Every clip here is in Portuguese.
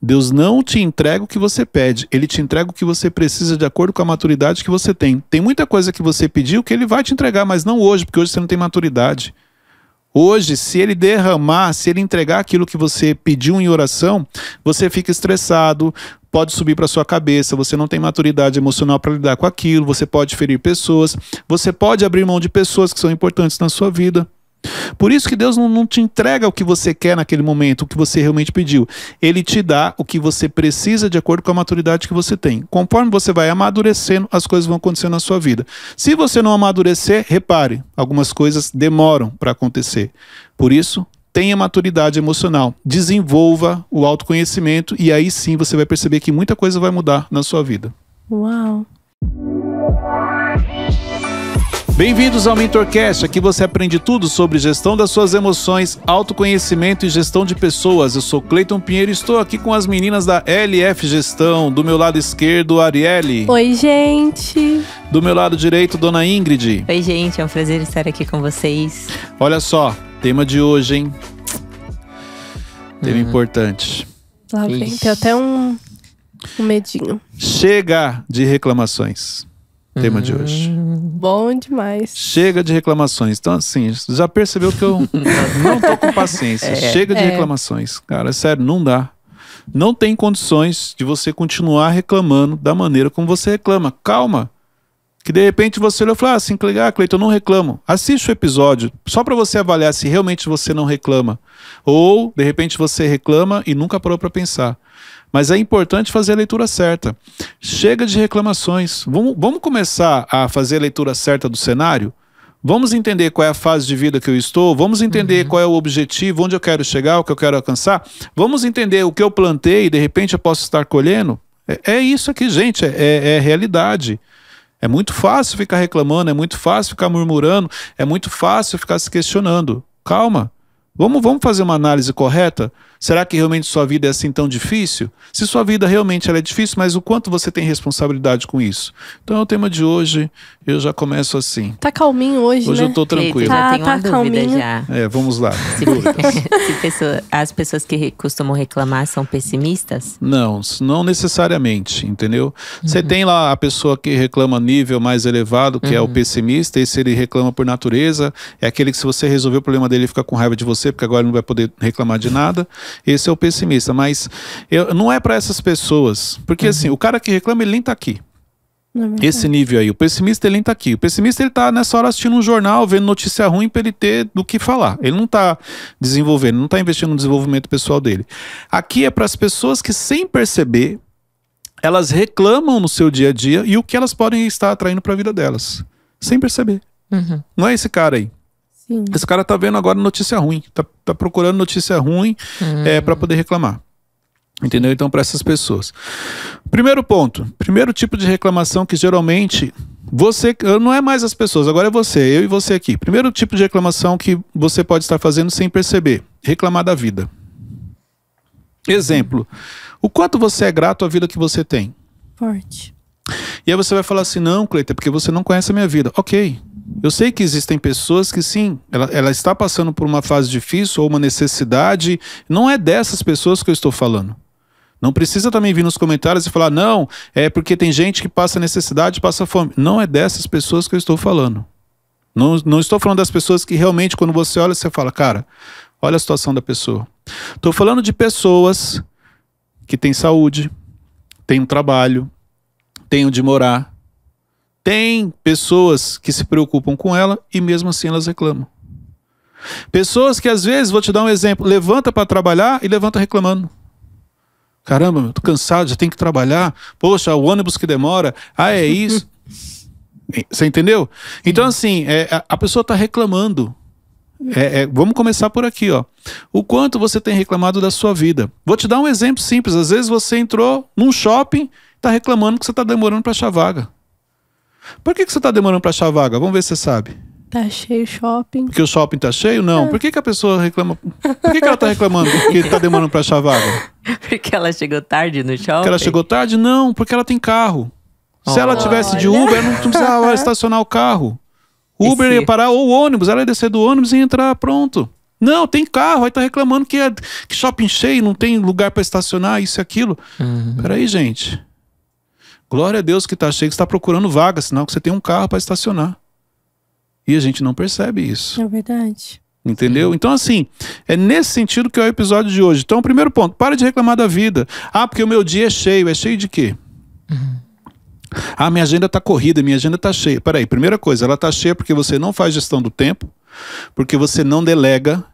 Deus não te entrega o que você pede, ele te entrega o que você precisa de acordo com a maturidade que você tem. Tem muita coisa que você pediu que ele vai te entregar, mas não hoje, porque hoje você não tem maturidade. Hoje, se ele derramar, se ele entregar aquilo que você pediu em oração, você fica estressado, pode subir para sua cabeça, você não tem maturidade emocional para lidar com aquilo, você pode ferir pessoas, você pode abrir mão de pessoas que são importantes na sua vida. Por isso que Deus não, te entrega o que você quer naquele momento, o que você realmente pediu. Ele te dá o que você precisa de acordo com a maturidade que você tem. Conforme você vai amadurecendo, as coisas vão acontecendo na sua vida. Se você não amadurecer, repare, algumas coisas demoram para acontecer. Por isso, tenha maturidade emocional, desenvolva o autoconhecimento e aí sim você vai perceber que muita coisa vai mudar na sua vida. Uau! Bem-vindos ao MentorCast. Aqui você aprende tudo sobre gestão das suas emoções, autoconhecimento e gestão de pessoas. Eu sou Cleiton Pinheiro e estou aqui com as meninas da LF Gestão. Do meu lado esquerdo, Arielle. Oi, gente. Do meu lado direito, Dona Ingrid. Oi, gente. É um prazer estar aqui com vocês. Olha só, tema de hoje, hein? Tema hum. importante. Lá vem, tem até um, um medinho. Chega de reclamações tema hum, de hoje. Hum, bom demais. Chega de reclamações. Então, assim, já percebeu que eu não tô com paciência. É, Chega de é. reclamações. Cara, é sério, não dá. Não tem condições de você continuar reclamando da maneira como você reclama. Calma. Que de repente você olha e fala: assim, ah, ah, Cleiton, eu não reclamo. Assiste o episódio, só para você avaliar se realmente você não reclama. Ou, de repente, você reclama e nunca parou para pensar. Mas é importante fazer a leitura certa. Chega de reclamações. Vamos, vamos começar a fazer a leitura certa do cenário? Vamos entender qual é a fase de vida que eu estou, vamos entender uhum. qual é o objetivo, onde eu quero chegar, o que eu quero alcançar, vamos entender o que eu plantei e de repente eu posso estar colhendo. É, é isso aqui, gente, é, é, é realidade. É muito fácil ficar reclamando, é muito fácil ficar murmurando, é muito fácil ficar se questionando. Calma, vamos, vamos fazer uma análise correta? Será que realmente sua vida é assim tão difícil? Se sua vida realmente é difícil, mas o quanto você tem responsabilidade com isso? Então é o tema de hoje. Eu já começo assim. Tá calminho hoje, Hoje né? eu tô tranquilo. Tá, já tenho tá, tá calminho. já. É, vamos lá. Se, se pessoa, as pessoas que costumam reclamar são pessimistas? Não, não necessariamente, entendeu? Uhum. Você tem lá a pessoa que reclama nível mais elevado, que uhum. é o uhum. pessimista, esse ele reclama por natureza, é aquele que se você resolver o problema dele, ele fica com raiva de você, porque agora não vai poder reclamar de nada. Esse é o pessimista. Mas eu, não é para essas pessoas. Porque assim, uhum. assim, o cara que reclama, ele nem tá aqui. É esse nível aí. O pessimista, ele nem tá aqui. O pessimista, ele tá nessa hora assistindo um jornal, vendo notícia ruim pra ele ter do que falar. Ele não tá desenvolvendo, não tá investindo no desenvolvimento pessoal dele. Aqui é para as pessoas que, sem perceber, elas reclamam no seu dia a dia e o que elas podem estar atraindo para a vida delas, sem perceber. Uhum. Não é esse cara aí. Sim. Esse cara tá vendo agora notícia ruim, tá, tá procurando notícia ruim é, hum. é, para poder reclamar. Entendeu? Então, para essas pessoas. Primeiro ponto, primeiro tipo de reclamação que geralmente você não é mais as pessoas, agora é você, eu e você aqui. Primeiro tipo de reclamação que você pode estar fazendo sem perceber: reclamar da vida. Exemplo: o quanto você é grato à vida que você tem? Forte. E aí você vai falar assim: não, Cleita, é porque você não conhece a minha vida. Ok, eu sei que existem pessoas que sim, ela, ela, está passando por uma fase difícil ou uma necessidade. Não é dessas pessoas que eu estou falando. Não precisa também vir nos comentários e falar, não, é porque tem gente que passa necessidade, passa fome. Não é dessas pessoas que eu estou falando. Não, não estou falando das pessoas que realmente, quando você olha, você fala, cara, olha a situação da pessoa. Estou falando de pessoas que têm saúde, têm um trabalho, têm onde morar, tem pessoas que se preocupam com ela e mesmo assim elas reclamam. Pessoas que às vezes, vou te dar um exemplo, levanta para trabalhar e levanta reclamando. Caramba, eu tô cansado, já tenho que trabalhar. Poxa, o ônibus que demora. Ah, é isso. Você entendeu? Então, assim, é, a pessoa está reclamando. É, é, vamos começar por aqui, ó. O quanto você tem reclamado da sua vida? Vou te dar um exemplo simples. Às vezes você entrou num shopping, está reclamando que você está demorando para achar vaga. Por que, que você está demorando para achar vaga? Vamos ver se você sabe. Tá cheio o shopping. Porque o shopping tá cheio? Não. Ah. Por que, que a pessoa reclama? Por que, que ela tá reclamando que tá demorando para achar vaga? Porque ela chegou tarde no shopping? Porque ela chegou tarde? Não, porque ela tem carro. Se ela tivesse de Uber, ela não precisava estacionar o carro. Uber Esse... ia parar, ou ônibus, ela ia descer do ônibus e entrar, pronto. Não, tem carro, aí tá reclamando que, é, que shopping cheio, não tem lugar para estacionar, isso e aquilo. Uhum. Peraí, gente. Glória a Deus que está cheio, que está procurando vaga, sinal que você tem um carro para estacionar. E a gente não percebe isso. É verdade. Entendeu? Então, assim, é nesse sentido que é o episódio de hoje. Então, primeiro ponto, para de reclamar da vida. Ah, porque o meu dia é cheio. É cheio de quê? Uhum. Ah, minha agenda está corrida, minha agenda está cheia. Peraí, primeira coisa, ela está cheia porque você não faz gestão do tempo, porque você não delega,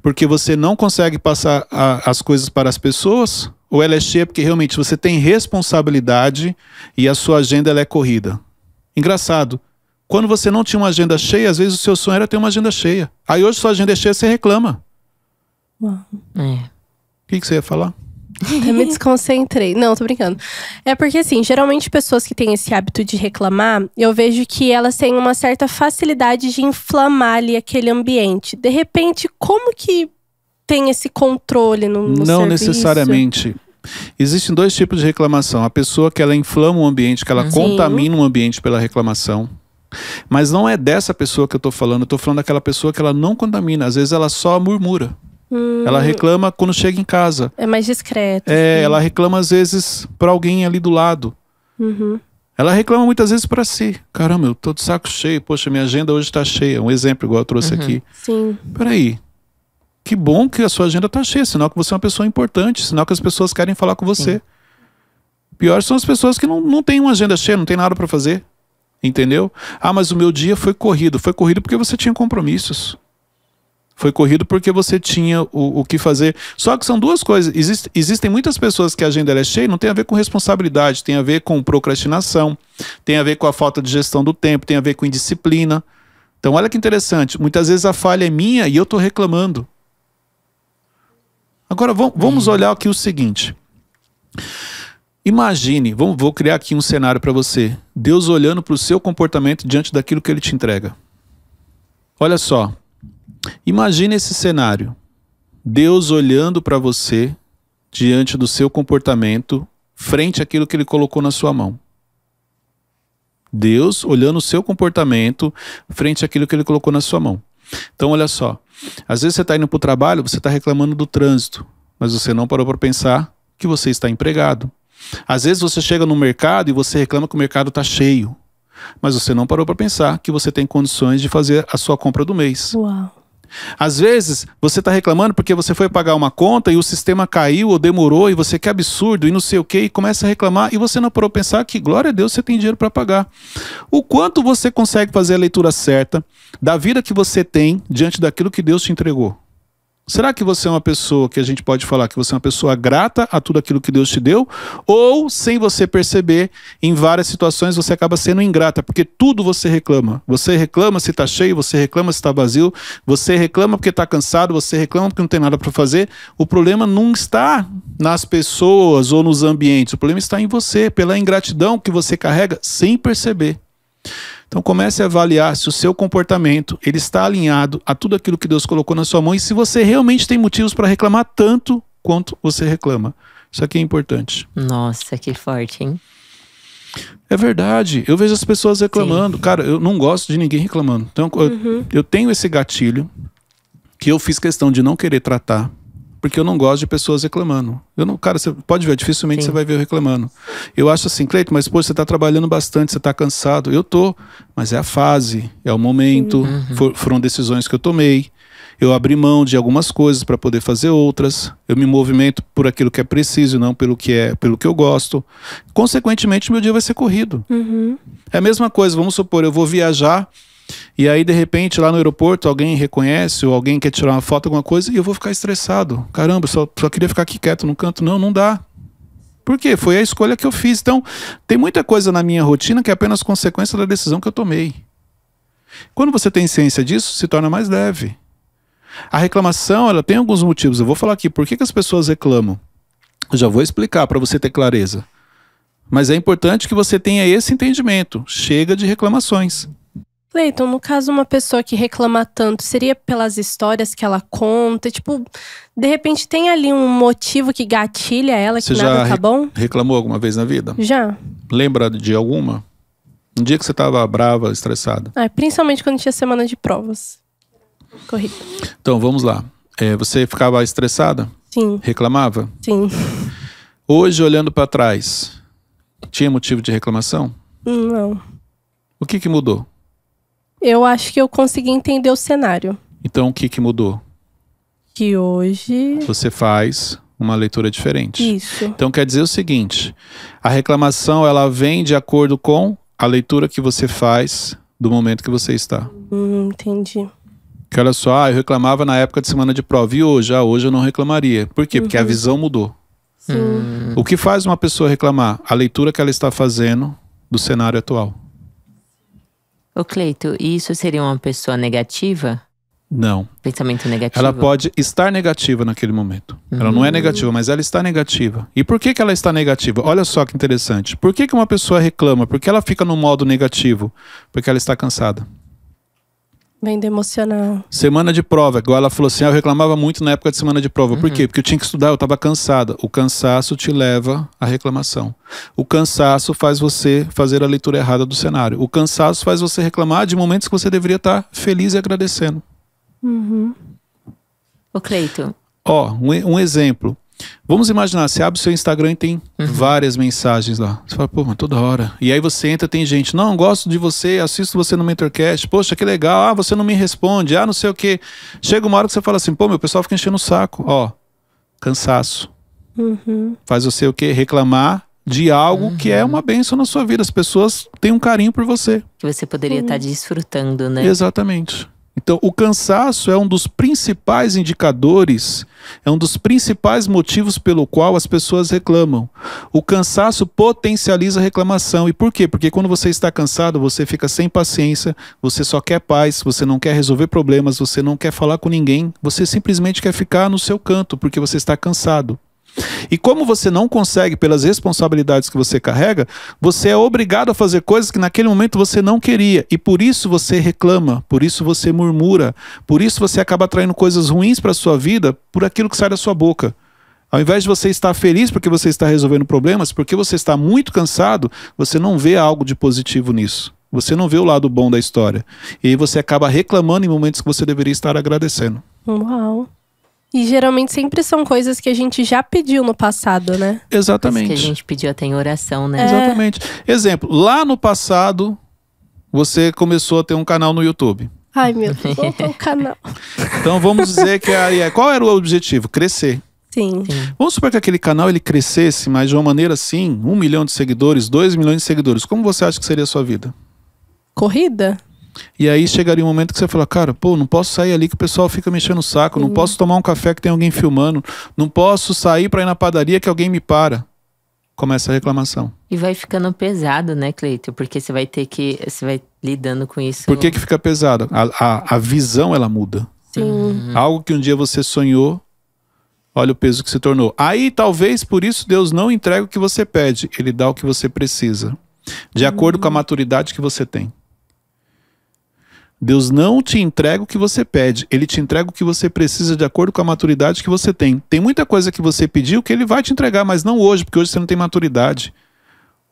porque você não consegue passar a, as coisas para as pessoas ou ela é cheia porque realmente você tem responsabilidade e a sua agenda ela é corrida. Engraçado. Quando você não tinha uma agenda cheia, às vezes o seu sonho era ter uma agenda cheia. Aí hoje sua agenda é cheia, você reclama. É. O que, que você ia falar? Eu me desconcentrei. Não, tô brincando. É porque, assim, geralmente pessoas que têm esse hábito de reclamar, eu vejo que elas têm uma certa facilidade de inflamar ali aquele ambiente. De repente, como que tem esse controle no, no Não serviço? necessariamente. Existem dois tipos de reclamação. A pessoa que ela inflama o ambiente, que ela Sim. Uhum. contamina o ambiente pela reclamação. Mas não é dessa pessoa que eu estou falando, eu estou falando daquela pessoa que ela não contamina, às vezes ela só murmura. Hum. Ela reclama quando chega em casa. É mais discreto. É, ela reclama às vezes para alguém ali do lado. Uhum. Ela reclama muitas vezes para si. Caramba, eu tô de saco cheio, poxa, minha agenda hoje está cheia. Um exemplo igual eu trouxe uhum. aqui. Sim. Peraí, que bom que a sua agenda está cheia, sinal que você é uma pessoa importante, sinal que as pessoas querem falar com você. Sim. Pior são as pessoas que não, não têm uma agenda cheia, não tem nada para fazer. Entendeu? Ah, mas o meu dia foi corrido. Foi corrido porque você tinha compromissos. Foi corrido porque você tinha o, o que fazer. Só que são duas coisas. Existe, existem muitas pessoas que a agenda é cheia não tem a ver com responsabilidade, tem a ver com procrastinação, tem a ver com a falta de gestão do tempo, tem a ver com indisciplina. Então, olha que interessante. Muitas vezes a falha é minha e eu estou reclamando. Agora vamos uhum. olhar aqui o seguinte. Imagine, vou criar aqui um cenário para você. Deus olhando para o seu comportamento diante daquilo que ele te entrega. Olha só. Imagine esse cenário. Deus olhando para você diante do seu comportamento, frente àquilo que ele colocou na sua mão. Deus olhando o seu comportamento frente àquilo que ele colocou na sua mão. Então, olha só. Às vezes você está indo para o trabalho, você está reclamando do trânsito, mas você não parou para pensar que você está empregado. Às vezes você chega no mercado e você reclama que o mercado está cheio, mas você não parou para pensar que você tem condições de fazer a sua compra do mês. Uau. Às vezes, você está reclamando porque você foi pagar uma conta e o sistema caiu ou demorou e você que absurdo e não sei o que e começa a reclamar e você não parou pensar que, glória a Deus, você tem dinheiro para pagar. O quanto você consegue fazer a leitura certa da vida que você tem diante daquilo que Deus te entregou? Será que você é uma pessoa que a gente pode falar que você é uma pessoa grata a tudo aquilo que Deus te deu? Ou, sem você perceber, em várias situações você acaba sendo ingrata, porque tudo você reclama. Você reclama se está cheio, você reclama se está vazio, você reclama porque está cansado, você reclama porque não tem nada para fazer. O problema não está nas pessoas ou nos ambientes, o problema está em você, pela ingratidão que você carrega sem perceber. Então comece a avaliar se o seu comportamento ele está alinhado a tudo aquilo que Deus colocou na sua mão e se você realmente tem motivos para reclamar tanto quanto você reclama. Isso aqui é importante. Nossa, que forte, hein? É verdade. Eu vejo as pessoas reclamando. Sim. Cara, eu não gosto de ninguém reclamando. Então, uhum. eu, eu tenho esse gatilho que eu fiz questão de não querer tratar porque eu não gosto de pessoas reclamando. Eu não, cara, você pode ver, dificilmente Sim. você vai ver eu reclamando. Eu acho assim, Cleito, mas pô, você está trabalhando bastante, você está cansado. Eu tô, mas é a fase, é o momento, uhum. for, foram decisões que eu tomei. Eu abri mão de algumas coisas para poder fazer outras. Eu me movimento por aquilo que é preciso, não pelo que é, pelo que eu gosto. Consequentemente, meu dia vai ser corrido. Uhum. É a mesma coisa. Vamos supor, eu vou viajar e aí, de repente, lá no aeroporto, alguém reconhece ou alguém quer tirar uma foto, alguma coisa, e eu vou ficar estressado. Caramba, só, só queria ficar aqui quieto no canto. Não, não dá. Por quê? Foi a escolha que eu fiz. Então, tem muita coisa na minha rotina que é apenas consequência da decisão que eu tomei. Quando você tem ciência disso, se torna mais leve. A reclamação, ela tem alguns motivos. Eu vou falar aqui por que, que as pessoas reclamam. Eu já vou explicar para você ter clareza. Mas é importante que você tenha esse entendimento. Chega de reclamações. Leiton, no caso, uma pessoa que reclama tanto, seria pelas histórias que ela conta? Tipo, de repente tem ali um motivo que gatilha ela, que você nada tá bom? reclamou alguma vez na vida? Já. Lembra de alguma? Um dia que você tava brava, estressada? Ah, principalmente quando tinha semana de provas. Corrida. Então, vamos lá. É, você ficava estressada? Sim. Reclamava? Sim. Hoje, olhando para trás, tinha motivo de reclamação? Não. O que, que mudou? Eu acho que eu consegui entender o cenário. Então, o que, que mudou? Que hoje. Você faz uma leitura diferente. Isso. Então, quer dizer o seguinte: a reclamação ela vem de acordo com a leitura que você faz do momento que você está. Hum, entendi. Que olha só, ah, eu reclamava na época de semana de prova e hoje, ah, hoje eu não reclamaria. Por quê? Porque a uhum. visão mudou. Sim. O que faz uma pessoa reclamar? A leitura que ela está fazendo do cenário atual. Ô Cleito, isso seria uma pessoa negativa? Não. Pensamento negativo? Ela pode estar negativa naquele momento. Uhum. Ela não é hum. negativa, mas ela está negativa. E por que, que ela está negativa? Olha só que interessante. Por que, que uma pessoa reclama? Porque ela fica no modo negativo? Porque ela está cansada. Venda emocional. Semana de prova, igual ela falou assim, ah, eu reclamava muito na época de semana de prova. Uhum. Por quê? Porque eu tinha que estudar, eu estava cansada. O cansaço te leva à reclamação. O cansaço faz você fazer a leitura errada do cenário. O cansaço faz você reclamar de momentos que você deveria estar tá feliz e agradecendo. Uhum. O Cleito. Ó, um, um exemplo. Vamos imaginar, você abre o seu Instagram e tem uhum. várias mensagens lá. Você fala, pô, mas toda hora. E aí você entra, tem gente, não, gosto de você, assisto você no Mentorcast, poxa, que legal, ah, você não me responde, ah, não sei o quê. Chega uma hora que você fala assim, pô, meu pessoal fica enchendo o saco, ó, cansaço. Uhum. Faz você o quê? Reclamar de algo uhum. que é uhum. uma benção na sua vida. As pessoas têm um carinho por você. Que você poderia estar tá desfrutando, né? Exatamente. Então, o cansaço é um dos principais indicadores é um dos principais motivos pelo qual as pessoas reclamam. O cansaço potencializa a reclamação. E por quê? Porque quando você está cansado, você fica sem paciência, você só quer paz, você não quer resolver problemas, você não quer falar com ninguém, você simplesmente quer ficar no seu canto porque você está cansado. E como você não consegue, pelas responsabilidades que você carrega, você é obrigado a fazer coisas que naquele momento você não queria. E por isso você reclama, por isso você murmura, por isso você acaba traindo coisas ruins para a sua vida por aquilo que sai da sua boca. Ao invés de você estar feliz porque você está resolvendo problemas, porque você está muito cansado, você não vê algo de positivo nisso. Você não vê o lado bom da história. E aí você acaba reclamando em momentos que você deveria estar agradecendo. Uau! E geralmente sempre são coisas que a gente já pediu no passado, né? Exatamente. Coisas que a gente pediu até em oração, né? É. Exatamente. Exemplo, lá no passado, você começou a ter um canal no YouTube. Ai, meu Deus, um canal. Então vamos dizer que a é, Qual era o objetivo? Crescer. Sim. Sim. Vamos supor que aquele canal ele crescesse, mas de uma maneira assim, um milhão de seguidores, dois milhões de seguidores. Como você acha que seria a sua vida? Corrida? E aí chegaria um momento que você fala, cara, pô, não posso sair ali que o pessoal fica mexendo o saco, não uhum. posso tomar um café que tem alguém filmando, não posso sair para ir na padaria que alguém me para. Começa a reclamação. E vai ficando pesado, né, Cleito? Porque você vai ter que. Você vai lidando com isso. Por que, que fica pesado? A, a, a visão ela muda. Sim. Uhum. Algo que um dia você sonhou, olha o peso que se tornou. Aí talvez por isso Deus não entrega o que você pede, ele dá o que você precisa, de acordo com a uhum. maturidade que você tem. Deus não te entrega o que você pede, ele te entrega o que você precisa de acordo com a maturidade que você tem. Tem muita coisa que você pediu que ele vai te entregar, mas não hoje, porque hoje você não tem maturidade.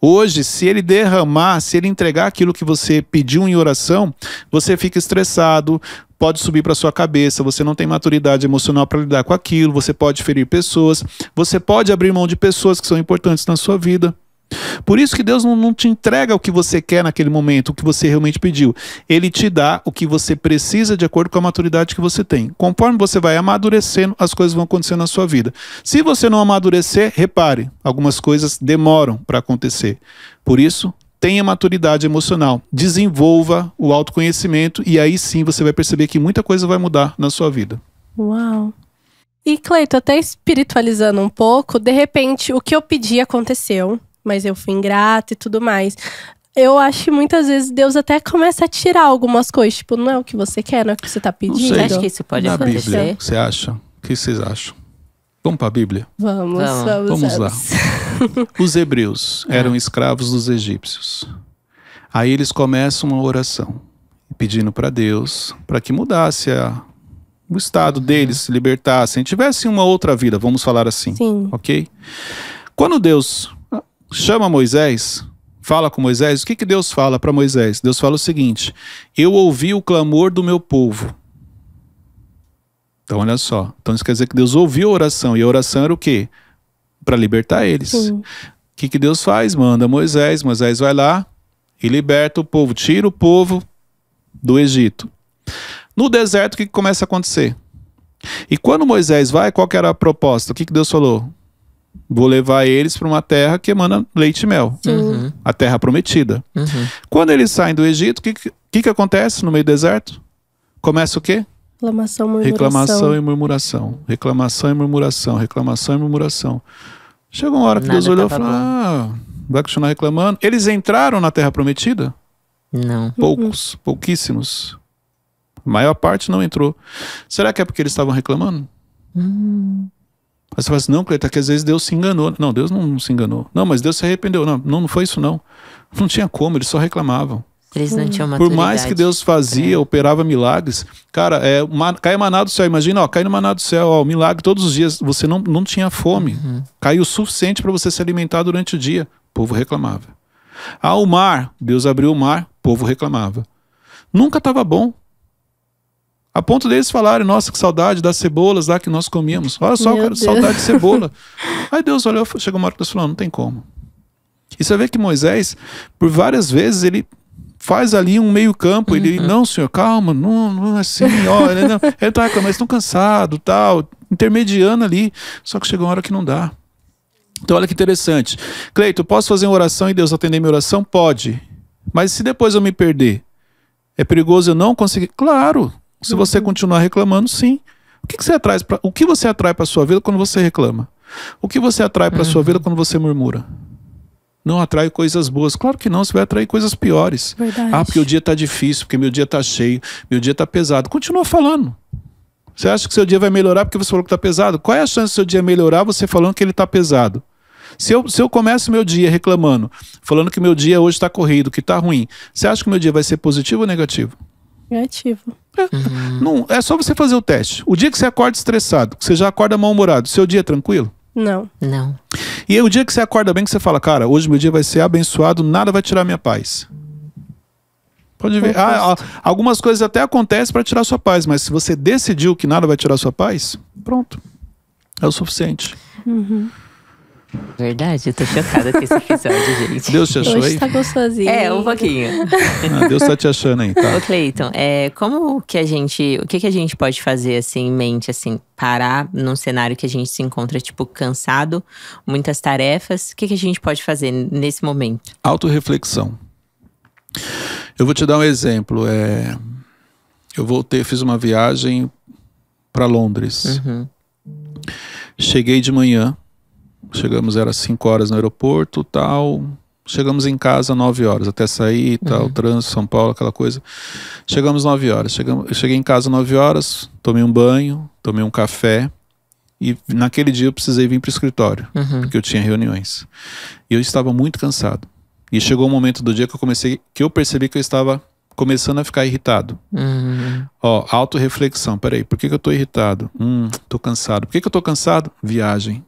Hoje, se ele derramar, se ele entregar aquilo que você pediu em oração, você fica estressado, pode subir para sua cabeça, você não tem maturidade emocional para lidar com aquilo, você pode ferir pessoas, você pode abrir mão de pessoas que são importantes na sua vida. Por isso que Deus não, te entrega o que você quer naquele momento, o que você realmente pediu. Ele te dá o que você precisa de acordo com a maturidade que você tem. Conforme você vai amadurecendo, as coisas vão acontecer na sua vida. Se você não amadurecer, repare, algumas coisas demoram para acontecer. Por isso, tenha maturidade emocional, desenvolva o autoconhecimento e aí sim você vai perceber que muita coisa vai mudar na sua vida. Uau! E Cleito, até espiritualizando um pouco, de repente o que eu pedi aconteceu mas eu fui ingrata e tudo mais. Eu acho que muitas vezes Deus até começa a tirar algumas coisas. Tipo, não é o que você quer, não é o que você está pedindo. Acho que isso pode Na acontecer. Bíblia, você acha? O que vocês acham? Vamos para a Bíblia? Vamos, vamos. Vamos, vamos lá. Os hebreus eram escravos dos egípcios. Aí eles começam uma oração, pedindo para Deus para que mudasse a, o estado deles, se libertassem, tivessem uma outra vida, vamos falar assim. Sim. Ok? Quando Deus chama Moisés, fala com Moisés, o que, que Deus fala para Moisés? Deus fala o seguinte: Eu ouvi o clamor do meu povo. Então, olha só. Então, isso quer dizer que Deus ouviu a oração. E a oração era o quê? Para libertar eles. O que, que Deus faz? Manda Moisés. Moisés vai lá e liberta o povo, tira o povo do Egito. No deserto, o que, que começa a acontecer? E quando Moisés vai, qual que era a proposta? O que, que Deus falou? Vou levar eles para uma terra que emana leite e mel. Uhum. uhum. A terra prometida. Uhum. Quando eles saem do Egito, o que, que, que acontece no meio do deserto? Começa o quê? Reclamação, murmuração. Reclamação e murmuração. Reclamação e murmuração. Reclamação e murmuração. Chegou uma hora que Nada Deus olhou e falou: Ah, vai continuar reclamando. Eles entraram na terra prometida? Não. Poucos, uhum. pouquíssimos. A maior parte não entrou. Será que é porque eles estavam reclamando? Hum mas você fala assim, não, Cleiton, é que às vezes Deus se enganou. Não, Deus não, não se enganou. Não, mas Deus se arrependeu. Não, não, não foi isso não. Não tinha como, eles só reclamavam. Eles não tinham Por mais que Deus fazia, operava milagres, cara, é, uma, cai maná do céu. Imagina, ó, cai no maná do céu, ó, milagre todos os dias. Você não, não tinha fome. Uhum. Caiu o suficiente para você se alimentar durante o dia. O povo reclamava. Ah, o mar. Deus abriu o mar, o povo reclamava. Nunca estava bom. A ponto deles falarem, nossa, que saudade das cebolas lá que nós comíamos. Olha só, cara, saudade de cebola. Aí Deus olhou, chegou uma hora que Deus falou, não tem como. E você vê que Moisés, por várias vezes, ele faz ali um meio campo. Ele, uhum. não, senhor, calma, não, não é assim, olha, não, ele tá, mas estão cansado, tal, intermediando ali. Só que chega uma hora que não dá. Então olha que interessante. Cleito, posso fazer uma oração e Deus atender minha oração? Pode. Mas se depois eu me perder? É perigoso eu não conseguir? Claro, se você uhum. continuar reclamando, sim. O que, que você atrai para o que você atrai para sua vida quando você reclama? O que você atrai para sua vida uhum. quando você murmura? Não atrai coisas boas. Claro que não, você vai atrair coisas piores. Verdade. Ah, porque o dia está difícil, porque meu dia está cheio, meu dia está pesado. Continua falando. Você acha que seu dia vai melhorar porque você falou que está pesado? Qual é a chance do seu dia melhorar você falando que ele está pesado? Se eu, se eu começo meu dia reclamando, falando que meu dia hoje está corrido, que está ruim, você acha que meu dia vai ser positivo ou negativo? Negativo. É, uhum. não, é só você fazer o teste. O dia que você acorda estressado, que você já acorda mal-humorado, seu dia é tranquilo? Não. Não. E aí, o dia que você acorda bem, que você fala, cara, hoje meu dia vai ser abençoado, nada vai tirar minha paz. Pode ver. Ah, ah algumas coisas até acontecem para tirar sua paz, mas se você decidiu que nada vai tirar sua paz, pronto. É o suficiente. Uhum. Verdade, eu tô chocada com esse episódio, gente. Deus te achou Hoje aí? tá gostosinho. É, um pouquinho. Ah, Deus tá te achando aí, tá? Ô, Cleiton, é, como que a gente… O que que a gente pode fazer, assim, em mente, assim? Parar num cenário que a gente se encontra, tipo, cansado, muitas tarefas. O que que a gente pode fazer nesse momento? Autoreflexão. Eu vou te dar um exemplo. É, eu voltei, fiz uma viagem para Londres. Uhum. Cheguei de manhã Chegamos, era 5 horas no aeroporto, tal. Chegamos em casa 9 horas, até sair, tal, uhum. trânsito, São Paulo, aquela coisa. Chegamos 9 horas. Chegamos, eu cheguei em casa 9 horas, tomei um banho, tomei um café. E naquele dia eu precisei vir para o escritório, uhum. porque eu tinha reuniões. E eu estava muito cansado. E chegou o um momento do dia que eu comecei, que eu percebi que eu estava começando a ficar irritado. Uhum. Ó, autorreflexão. Peraí, por que, que eu tô irritado? Hum, tô cansado. Por que, que eu tô cansado? Viagem.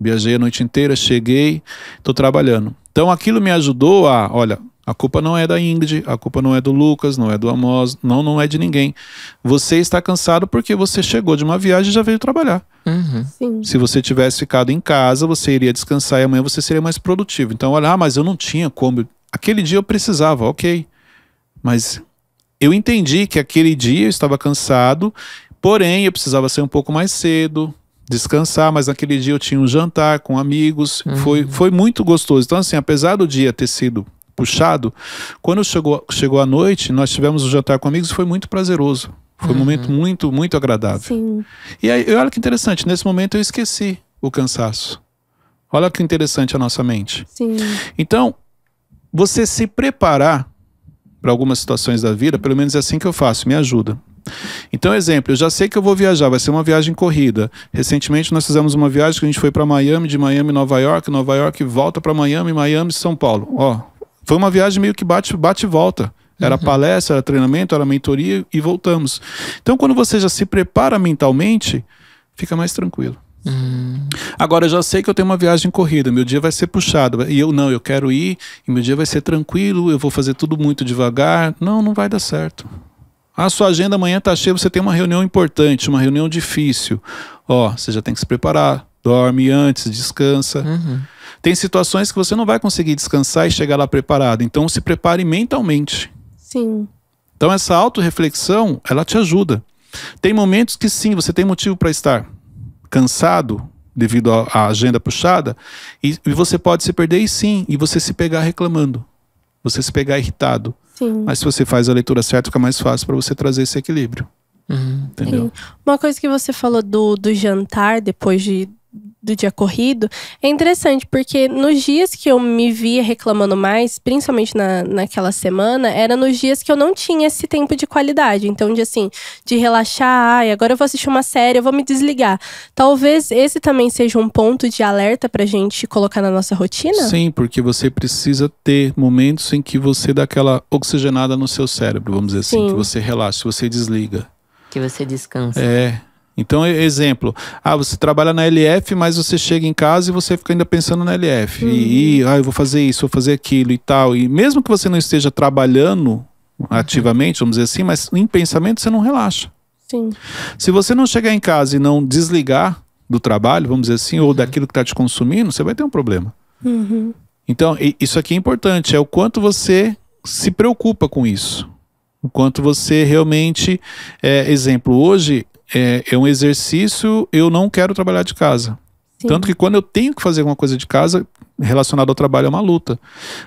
Viajei a noite inteira, cheguei, estou trabalhando. Então aquilo me ajudou a, olha, a culpa não é da Ingrid, a culpa não é do Lucas, não é do Amos, não, não é de ninguém. Você está cansado porque você chegou de uma viagem e já veio trabalhar. Uhum. Se você tivesse ficado em casa, você iria descansar e amanhã você seria mais produtivo. Então, olha, ah, mas eu não tinha como. Aquele dia eu precisava, ok. Mas eu entendi que aquele dia eu estava cansado, porém eu precisava ser um pouco mais cedo, descansar, mas naquele dia eu tinha um jantar com amigos, uhum. foi, foi muito gostoso. Então, assim, apesar do dia ter sido puxado, quando chegou, chegou a noite, nós tivemos um jantar com amigos e foi muito prazeroso. Foi uhum. um momento uhum. muito, muito agradável. Sim. E aí, olha que interessante, nesse momento eu esqueci o cansaço. Olha que interessante a nossa mente. Sim. Então, você se preparar para algumas situações da vida, pelo menos é assim que eu faço, me ajuda. Então, exemplo, eu já sei que eu vou viajar, vai ser uma viagem corrida. Recentemente nós fizemos uma viagem que a gente foi para Miami, de Miami Nova York, Nova York volta para Miami, Miami São Paulo. Ó, foi uma viagem meio que bate, bate e volta. Era uhum. palestra, era treinamento, era mentoria e voltamos. Então, quando você já se prepara mentalmente, fica mais tranquilo. Hum. Agora eu já sei que eu tenho uma viagem corrida, meu dia vai ser puxado. E eu não, eu quero ir, e meu dia vai ser tranquilo, eu vou fazer tudo muito devagar. Não, não vai dar certo. A sua agenda amanhã está cheia, você tem uma reunião importante, uma reunião difícil. Ó, você já tem que se preparar, dorme antes, descansa. Uhum. Tem situações que você não vai conseguir descansar e chegar lá preparado. Então se prepare mentalmente. Sim. Então essa autorreflexão, ela te ajuda. Tem momentos que sim, você tem motivo para estar cansado devido à agenda puxada e, e você pode se perder e sim, e você se pegar reclamando você se pegar irritado. Sim. Mas se você faz a leitura certa, fica mais fácil para você trazer esse equilíbrio. Uhum, entendeu? Sim. Uma coisa que você falou do, do jantar depois de, do dia corrido, é interessante, porque nos dias que eu me via reclamando mais, principalmente na, naquela semana, era nos dias que eu não tinha esse tempo de qualidade. Então, de assim, de relaxar, ai, agora eu vou assistir uma série, eu vou me desligar. Talvez esse também seja um ponto de alerta pra gente colocar na nossa rotina? Sim, porque você precisa ter momentos em que você dá aquela oxigenada no seu cérebro, vamos dizer assim, Sim. que você relaxa, você desliga. Que você descansa. É. Então, exemplo, ah, você trabalha na LF, mas você chega em casa e você fica ainda pensando na LF. Uhum. E, e, ah, eu vou fazer isso, vou fazer aquilo e tal. E mesmo que você não esteja trabalhando ativamente, vamos dizer assim, mas em pensamento você não relaxa. Sim. Se você não chegar em casa e não desligar do trabalho, vamos dizer assim, ou daquilo que está te consumindo, você vai ter um problema. Uhum. Então, isso aqui é importante, é o quanto você se preocupa com isso. O quanto você realmente. É, exemplo, hoje é, é um exercício, eu não quero trabalhar de casa. Sim. Tanto que quando eu tenho que fazer alguma coisa de casa, relacionado ao trabalho, é uma luta.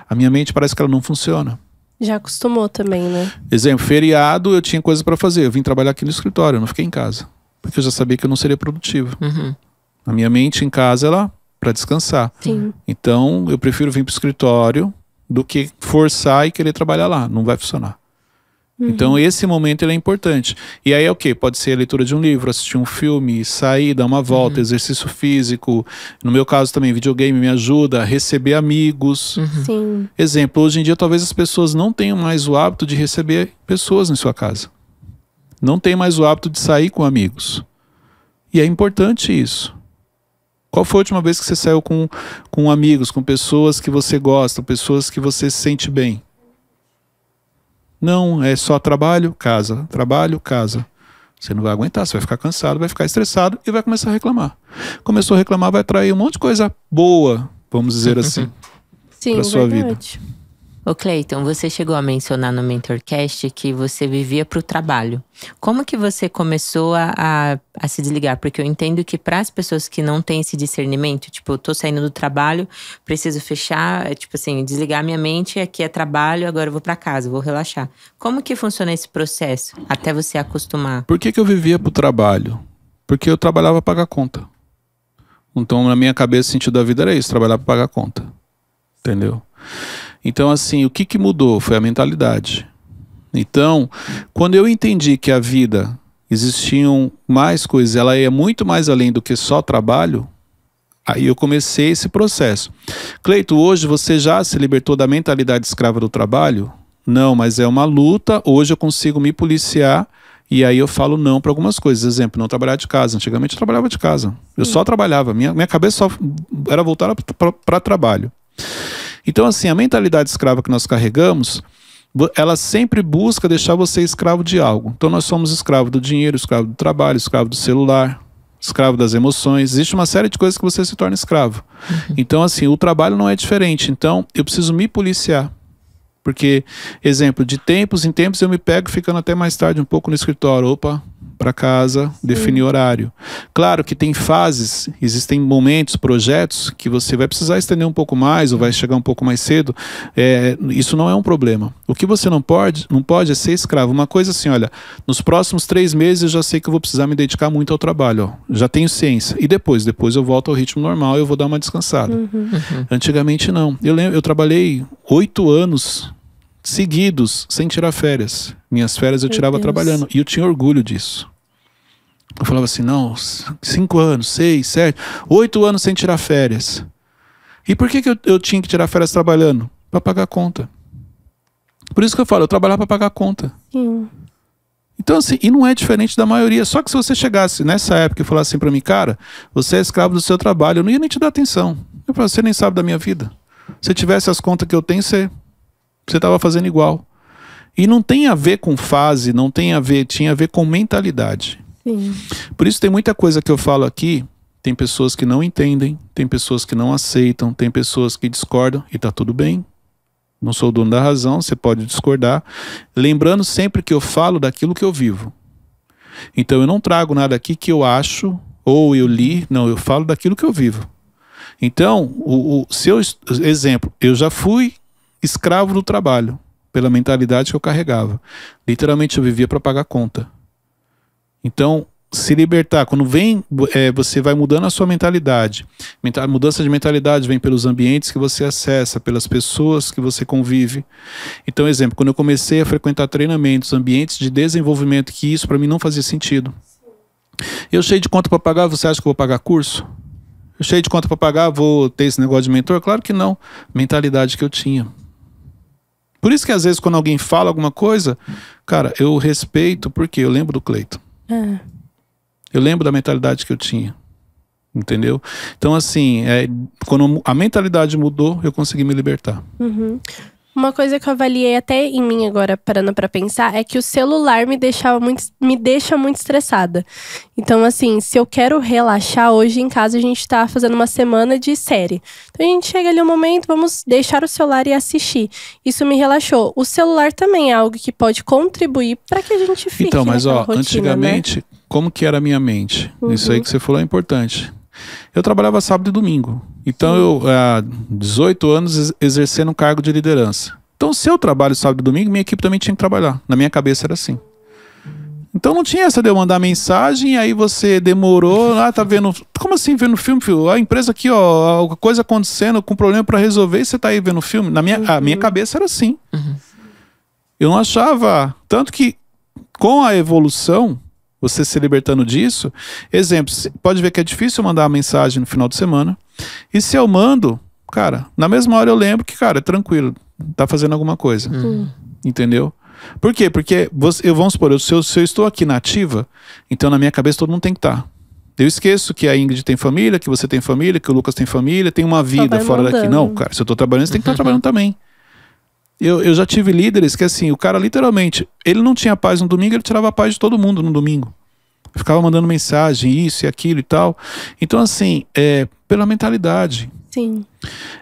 A minha mente parece que ela não funciona. Já acostumou também, né? Exemplo, feriado eu tinha coisa para fazer. Eu vim trabalhar aqui no escritório, eu não fiquei em casa. Porque eu já sabia que eu não seria produtivo. Uhum. A minha mente em casa, ela para descansar. Sim. Então, eu prefiro vir para o escritório do que forçar e querer trabalhar lá. Não vai funcionar. Uhum. Então esse momento ele é importante. E aí é o que? Pode ser a leitura de um livro, assistir um filme, sair, dar uma volta, uhum. exercício físico. No meu caso também, videogame me ajuda, receber amigos. Uhum. Exemplo, hoje em dia talvez as pessoas não tenham mais o hábito de receber pessoas em sua casa. Não tem mais o hábito de sair com amigos. E é importante isso. Qual foi a última vez que você saiu com, com amigos, com pessoas que você gosta, pessoas que você se sente bem? Não, é só trabalho, casa, trabalho, casa. Você não vai aguentar, você vai ficar cansado, vai ficar estressado e vai começar a reclamar. Começou a reclamar, vai trair um monte de coisa boa, vamos dizer assim, para sua verdade. vida. Ô Cleiton, você chegou a mencionar no Mentorcast que você vivia para o trabalho. Como que você começou a, a, a, se desligar? Porque eu entendo que para as pessoas que não têm esse discernimento, tipo, eu tô saindo do trabalho, preciso fechar, é, tipo assim, desligar minha mente, aqui é trabalho, agora eu vou para casa, vou relaxar. Como que funciona esse processo até você acostumar? Por que, que eu vivia para o trabalho? Porque eu trabalhava para pagar conta. Então, na minha cabeça, o sentido da vida era isso, trabalhar para pagar conta. Entendeu? Então, assim, o que, que mudou? Foi a mentalidade. Então, quando eu entendi que a vida existiam mais coisas, ela ia muito mais além do que só trabalho, aí eu comecei esse processo. Cleito, hoje você já se libertou da mentalidade escrava do trabalho? Não, mas é uma luta. Hoje eu consigo me policiar e aí eu falo não para algumas coisas. Exemplo, não trabalhar de casa. Antigamente eu trabalhava de casa. Eu Sim. só trabalhava. Minha, minha cabeça só era voltada para trabalho. Então, assim, a mentalidade escrava que nós carregamos, ela sempre busca deixar você escravo de algo. Então, nós somos escravo do dinheiro, escravo do trabalho, escravo do celular, escravo das emoções. Existe uma série de coisas que você se torna escravo. Uhum. Então, assim, o trabalho não é diferente. Então, eu preciso me policiar. Porque, exemplo, de tempos em tempos eu me pego ficando até mais tarde um pouco no escritório. Opa, para casa, Sim. definir horário. Claro que tem fases, existem momentos, projetos que você vai precisar estender um pouco mais ou vai chegar um pouco mais cedo. É, isso não é um problema. O que você não pode, não pode é ser escravo. Uma coisa assim, olha, nos próximos três meses eu já sei que eu vou precisar me dedicar muito ao trabalho. Ó, já tenho ciência. E depois, depois eu volto ao ritmo normal e eu vou dar uma descansada. Uhum. uhum. Antigamente não. Eu lembro, eu trabalhei oito anos seguidos, sem tirar férias. Minhas férias eu Meu tirava Deus. trabalhando. E eu tinha orgulho disso. Eu falava assim: não, cinco anos, seis, sete, oito anos sem tirar férias. E por que, que eu, eu tinha que tirar férias trabalhando? Para pagar conta. Por isso que eu falo, eu trabalhava para pagar conta. Sim. Então, assim, e não é diferente da maioria. Só que se você chegasse nessa época e falasse assim pra mim, cara, você é escravo do seu trabalho, eu não ia nem te dar atenção. Eu falava, você nem sabe da minha vida. Se tivesse as contas que eu tenho, você você estava fazendo igual. E não tem a ver com fase, não tem a ver, tinha a ver com mentalidade. Sim. Por isso tem muita coisa que eu falo aqui, tem pessoas que não entendem, tem pessoas que não aceitam, tem pessoas que discordam e tá tudo bem. Não sou dono da razão, você pode discordar. Lembrando sempre que eu falo daquilo que eu vivo. Então eu não trago nada aqui que eu acho ou eu li, não, eu falo daquilo que eu vivo. Então, o, o seu exemplo, eu já fui escravo do trabalho, pela mentalidade que eu carregava. Literalmente eu vivia para pagar conta. Então, se libertar, quando vem, é, você vai mudando a sua mentalidade. Mental, mudança de mentalidade vem pelos ambientes que você acessa, pelas pessoas que você convive. Então, exemplo, quando eu comecei a frequentar treinamentos, ambientes de desenvolvimento, que isso para mim não fazia sentido. Eu cheio de conta para pagar, você acha que eu vou pagar curso? Eu cheio de conta para pagar, vou ter esse negócio de mentor? Claro que não. Mentalidade que eu tinha. Por isso que às vezes quando alguém fala alguma coisa, cara, eu respeito porque eu lembro do Cleito. É. Eu lembro da mentalidade que eu tinha. Entendeu? Então, assim, é, quando a mentalidade mudou, eu consegui me libertar. Uhum. Uma coisa que eu avaliei até em mim agora, parando para pensar, é que o celular me deixava muito, me deixa muito estressada. Então, assim, se eu quero relaxar, hoje em casa a gente tá fazendo uma semana de série. Então a gente chega ali um momento, vamos deixar o celular e assistir. Isso me relaxou. O celular também é algo que pode contribuir para que a gente fique Então, mas ó, rotina, né? antigamente, né? como que era a minha mente? Uhum. Isso aí uhum. que você falou é importante. Eu trabalhava sábado e domingo. Então eu, há 18 anos, exercendo um cargo de liderança. Então, se eu trabalho sábado e domingo, minha equipe também tinha que trabalhar. Na minha cabeça era assim. Então não tinha essa de eu mandar mensagem, aí você demorou, ah, tá vendo. Como assim vendo filme, filho? A empresa aqui, ó, alguma coisa acontecendo com problema para resolver, e você tá aí vendo filme? Na minha, A minha uhum. cabeça era assim. Uhum. Eu não achava. Tanto que com a evolução, você se libertando disso. Exemplo, pode ver que é difícil mandar a mensagem no final de semana. E se eu mando, cara, na mesma hora eu lembro que, cara, é tranquilo, tá fazendo alguma coisa. Hum. Entendeu? Por quê? Porque você, eu, vamos supor, eu, se, eu, se eu estou aqui na ativa, então na minha cabeça todo mundo tem que estar. Tá. Eu esqueço que a Ingrid tem família, que você tem família, que o Lucas tem família, tem uma vida fora mandando. daqui. Não, cara, se eu estou trabalhando, você tem que estar tá trabalhando uhum. também. Eu, eu já tive líderes que, assim, o cara literalmente, ele não tinha paz no domingo, ele tirava a paz de todo mundo no domingo. ficava mandando mensagem, isso e aquilo e tal. Então, assim, é pela mentalidade. Sim.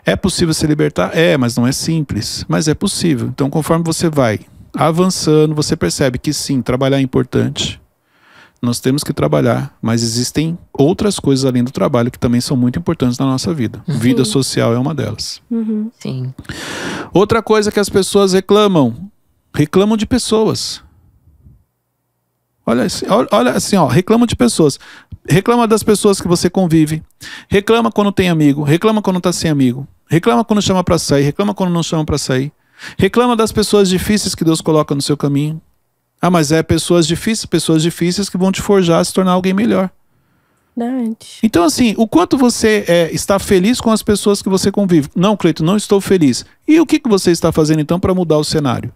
É possível se libertar? É, mas não é simples. Mas é possível. Então, conforme você vai avançando, você percebe que sim, trabalhar é importante. Nós temos que trabalhar, mas existem outras coisas além do trabalho que também são muito importantes na nossa vida. Uhum. Vida social é uma delas. Uhum. Sim. Outra coisa que as pessoas reclamam: reclamam de pessoas. Olha, assim, olha assim, ó, reclama de pessoas. Reclama das pessoas que você convive. Reclama quando tem amigo. Reclama quando tá sem amigo. Reclama quando chama para sair. Reclama quando não chama para sair. Reclama das pessoas difíceis que Deus coloca no seu caminho. Ah, mas é pessoas difíceis, pessoas difíceis que vão te forjar a se tornar alguém melhor. Verdade. Então, assim, o quanto você é, está feliz com as pessoas que você convive? Não, Cleito, não estou feliz. E o que, que você está fazendo então para mudar o cenário?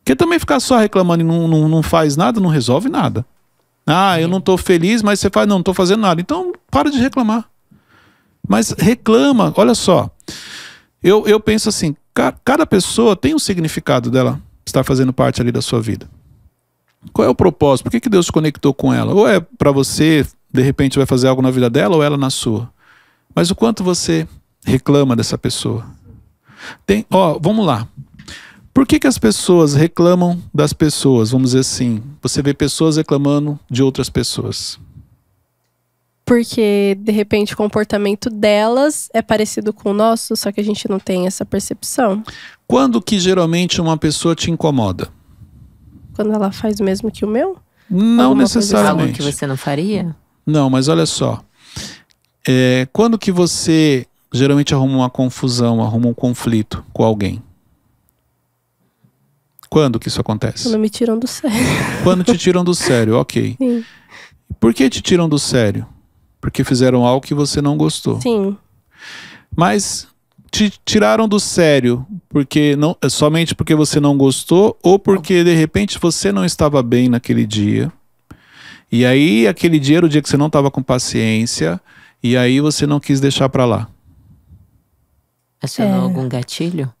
Porque também ficar só reclamando e não, não, não faz nada, não resolve nada. Ah, eu não estou feliz, mas você faz, não, não estou fazendo nada. Então, para de reclamar. Mas reclama, olha só. Eu, eu penso assim, cada pessoa tem um significado dela está fazendo parte ali da sua vida. Qual é o propósito? Por que, que Deus se conectou com ela? Ou é para você, de repente, vai fazer algo na vida dela ou ela na sua? Mas o quanto você reclama dessa pessoa? Tem, ó, vamos lá. Por que, que as pessoas reclamam das pessoas? Vamos dizer assim, você vê pessoas reclamando de outras pessoas porque de repente o comportamento delas é parecido com o nosso, só que a gente não tem essa percepção. Quando que geralmente uma pessoa te incomoda? Quando ela faz o mesmo que o meu? Não necessariamente. Algo que você não faria? Não, mas olha só. É, quando que você geralmente arruma uma confusão, arruma um conflito com alguém? Quando que isso acontece? Quando me tiram do sério. Quando te tiram do sério, ok. Sim. Por que te tiram do sério? porque fizeram algo que você não gostou. Sim. Mas te tiraram do sério porque não somente porque você não gostou ou porque de repente você não estava bem naquele dia. E aí aquele dia era o dia que você não estava com paciência e aí você não quis deixar para lá. Acionou é. algum gatilho?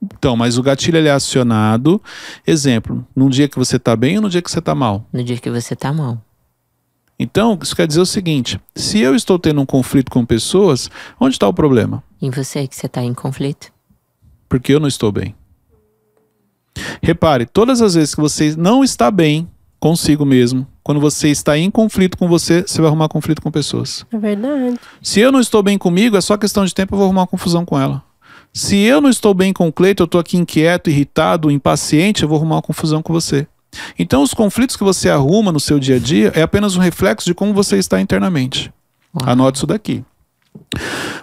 Então, mas o gatilho ele é acionado, exemplo, num dia que você tá bem ou no dia que você tá mal? No dia que você tá mal. Então, isso quer dizer o seguinte: se eu estou tendo um conflito com pessoas, onde está o problema? Em você que você está em conflito. Porque eu não estou bem. Repare, todas as vezes que você não está bem consigo mesmo, quando você está em conflito com você, você vai arrumar conflito com pessoas. É verdade. Se eu não estou bem comigo, é só questão de tempo eu vou arrumar confusão com ela. Se eu não estou bem com o Cleiton, eu estou aqui inquieto, irritado, impaciente, eu vou arrumar confusão com você. Então, os conflitos que você arruma no seu dia a dia é apenas um reflexo de como você está internamente. Uhum. Anote isso daqui.